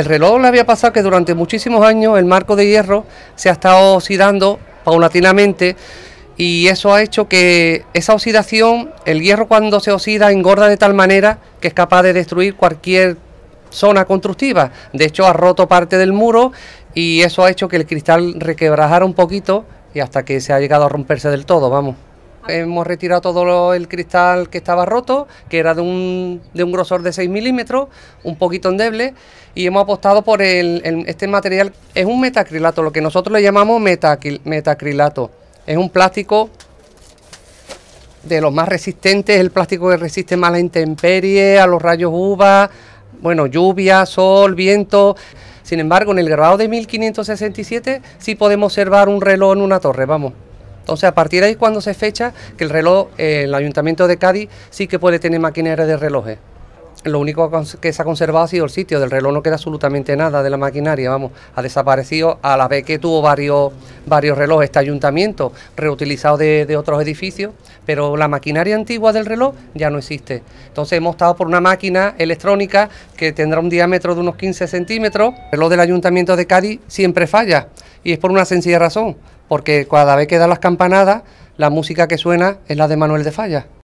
El reloj le había pasado que durante muchísimos años el marco de hierro se ha estado oxidando paulatinamente y eso ha hecho que esa oxidación, el hierro cuando se oxida engorda de tal manera que es capaz de destruir cualquier zona constructiva. De hecho ha roto parte del muro y eso ha hecho que el cristal requebrajara un poquito y hasta que se ha llegado a romperse del todo, vamos. Hemos retirado todo el cristal que estaba roto, que era de un, de un grosor de 6 milímetros, un poquito endeble, y hemos apostado por este material. Es un metacrilato, lo que nosotros le llamamos metacrilato. Es un plástico de los más resistentes, el plástico que resiste más a la intemperie, a los rayos UVA, bueno, lluvia, sol, viento. Sin embargo, en el grado de 1567 sí podemos observar un reloj en una torre, vamos. Entonces, a partir de ahí cuando se fecha que el reloj, eh, el Ayuntamiento de Cádiz sí que puede tener maquinaria de relojes. Lo único que se ha conservado ha sido el sitio, del reloj no queda absolutamente nada de la maquinaria, vamos, ha desaparecido a la vez que tuvo varios, varios relojes este ayuntamiento, reutilizado de, de otros edificios, pero la maquinaria antigua del reloj ya no existe. Entonces hemos estado por una máquina electrónica que tendrá un diámetro de unos 15 centímetros, el reloj del ayuntamiento de Cádiz siempre falla. Y es por una sencilla razón, porque cada vez que dan las campanadas, la música que suena es la de Manuel de Falla.